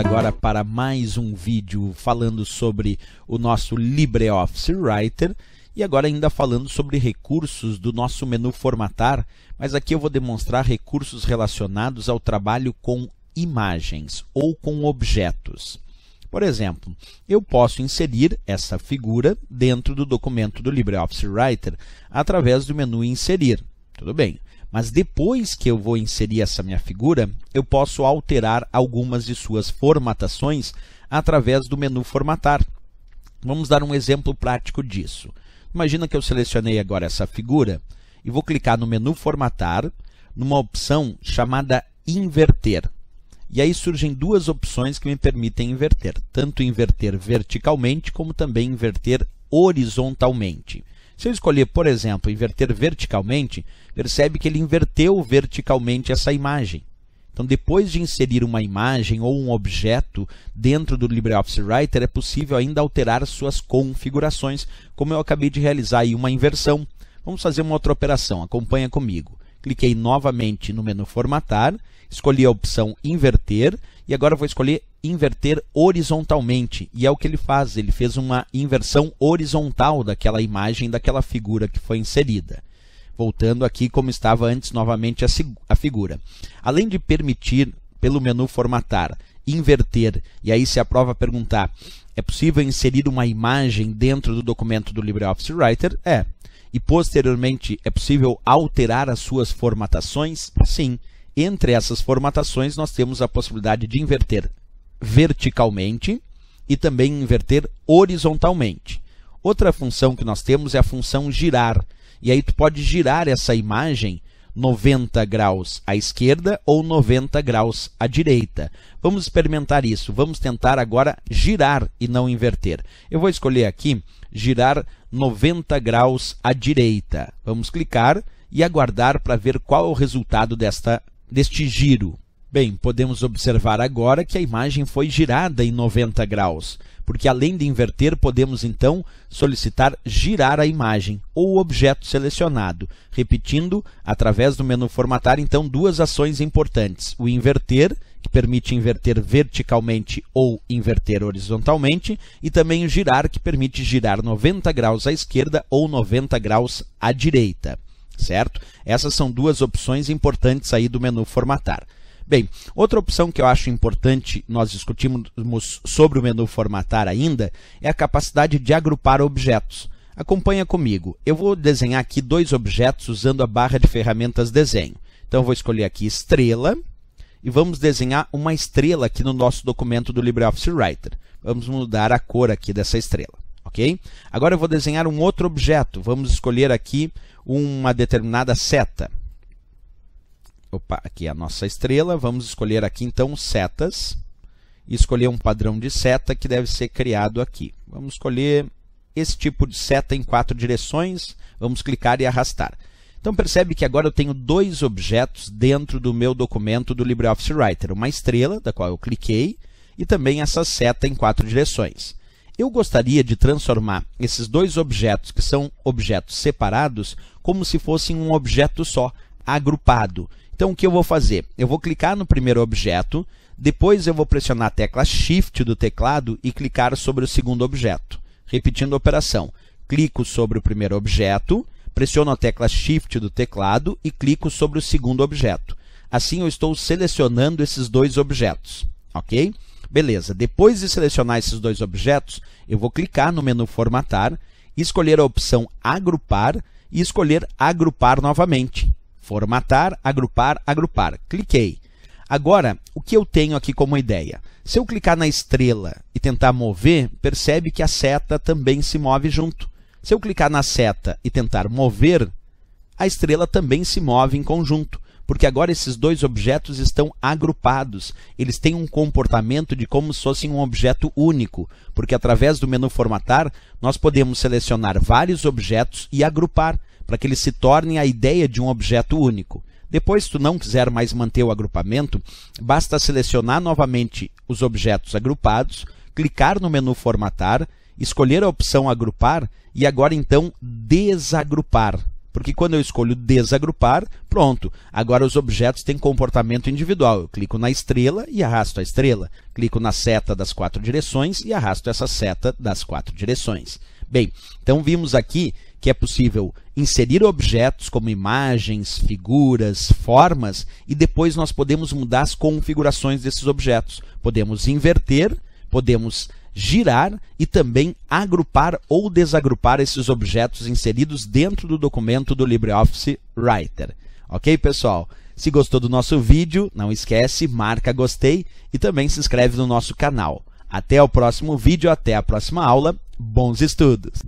agora para mais um vídeo falando sobre o nosso LibreOffice Writer e agora ainda falando sobre recursos do nosso menu formatar, mas aqui eu vou demonstrar recursos relacionados ao trabalho com imagens ou com objetos. Por exemplo, eu posso inserir essa figura dentro do documento do LibreOffice Writer através do menu Inserir. Tudo bem mas depois que eu vou inserir essa minha figura, eu posso alterar algumas de suas formatações através do menu formatar. Vamos dar um exemplo prático disso. Imagina que eu selecionei agora essa figura e vou clicar no menu formatar, numa opção chamada inverter. E aí surgem duas opções que me permitem inverter, tanto inverter verticalmente como também inverter horizontalmente. Se eu escolher, por exemplo, inverter verticalmente, percebe que ele inverteu verticalmente essa imagem. Então, depois de inserir uma imagem ou um objeto dentro do LibreOffice Writer, é possível ainda alterar suas configurações, como eu acabei de realizar aí uma inversão. Vamos fazer uma outra operação, acompanha comigo. Cliquei novamente no menu Formatar, escolhi a opção Inverter e agora vou escolher inverter horizontalmente. E é o que ele faz, ele fez uma inversão horizontal daquela imagem, daquela figura que foi inserida. Voltando aqui como estava antes novamente a, a figura. Além de permitir, pelo menu formatar, inverter, e aí se a prova perguntar, é possível inserir uma imagem dentro do documento do LibreOffice Writer? É. E posteriormente, é possível alterar as suas formatações? Sim. Entre essas formatações, nós temos a possibilidade de inverter verticalmente e também inverter horizontalmente. Outra função que nós temos é a função girar. E aí tu pode girar essa imagem 90 graus à esquerda ou 90 graus à direita. Vamos experimentar isso. Vamos tentar agora girar e não inverter. Eu vou escolher aqui girar 90 graus à direita. Vamos clicar e aguardar para ver qual é o resultado desta, deste giro. Bem, podemos observar agora que a imagem foi girada em 90 graus, porque além de inverter, podemos então solicitar girar a imagem ou o objeto selecionado, repetindo, através do menu formatar, então duas ações importantes: o inverter, que permite inverter verticalmente ou inverter horizontalmente, e também o girar, que permite girar 90 graus à esquerda ou 90 graus à direita, certo? Essas são duas opções importantes aí do menu formatar. Bem, outra opção que eu acho importante nós discutimos sobre o menu formatar ainda é a capacidade de agrupar objetos. Acompanha comigo. Eu vou desenhar aqui dois objetos usando a barra de ferramentas desenho. Então eu vou escolher aqui estrela e vamos desenhar uma estrela aqui no nosso documento do LibreOffice Writer. Vamos mudar a cor aqui dessa estrela. Okay? Agora eu vou desenhar um outro objeto. Vamos escolher aqui uma determinada seta opa, aqui é a nossa estrela, vamos escolher aqui então setas, e escolher um padrão de seta que deve ser criado aqui. Vamos escolher esse tipo de seta em quatro direções, vamos clicar e arrastar. Então percebe que agora eu tenho dois objetos dentro do meu documento do LibreOffice Writer, uma estrela, da qual eu cliquei, e também essa seta em quatro direções. Eu gostaria de transformar esses dois objetos, que são objetos separados, como se fossem um objeto só, agrupado. Então o que eu vou fazer? Eu vou clicar no primeiro objeto, depois eu vou pressionar a tecla Shift do teclado e clicar sobre o segundo objeto. Repetindo a operação, clico sobre o primeiro objeto, pressiono a tecla Shift do teclado e clico sobre o segundo objeto. Assim eu estou selecionando esses dois objetos, ok? Beleza, depois de selecionar esses dois objetos, eu vou clicar no menu Formatar, escolher a opção Agrupar e escolher Agrupar novamente. Formatar, agrupar, agrupar. Cliquei. Agora, o que eu tenho aqui como ideia? Se eu clicar na estrela e tentar mover, percebe que a seta também se move junto. Se eu clicar na seta e tentar mover, a estrela também se move em conjunto, porque agora esses dois objetos estão agrupados. Eles têm um comportamento de como se fossem um objeto único, porque através do menu formatar, nós podemos selecionar vários objetos e agrupar para que eles se tornem a ideia de um objeto único. Depois, se tu não quiser mais manter o agrupamento, basta selecionar novamente os objetos agrupados, clicar no menu Formatar, escolher a opção Agrupar e agora então desagrupar. Porque quando eu escolho desagrupar, pronto, agora os objetos têm comportamento individual. Eu clico na estrela e arrasto a estrela. Clico na seta das quatro direções e arrasto essa seta das quatro direções. Bem, então vimos aqui que é possível inserir objetos como imagens, figuras, formas e depois nós podemos mudar as configurações desses objetos. Podemos inverter, podemos girar e também agrupar ou desagrupar esses objetos inseridos dentro do documento do LibreOffice Writer. Ok, pessoal? Se gostou do nosso vídeo, não esquece, marca gostei e também se inscreve no nosso canal. Até o próximo vídeo, até a próxima aula. Bons estudos!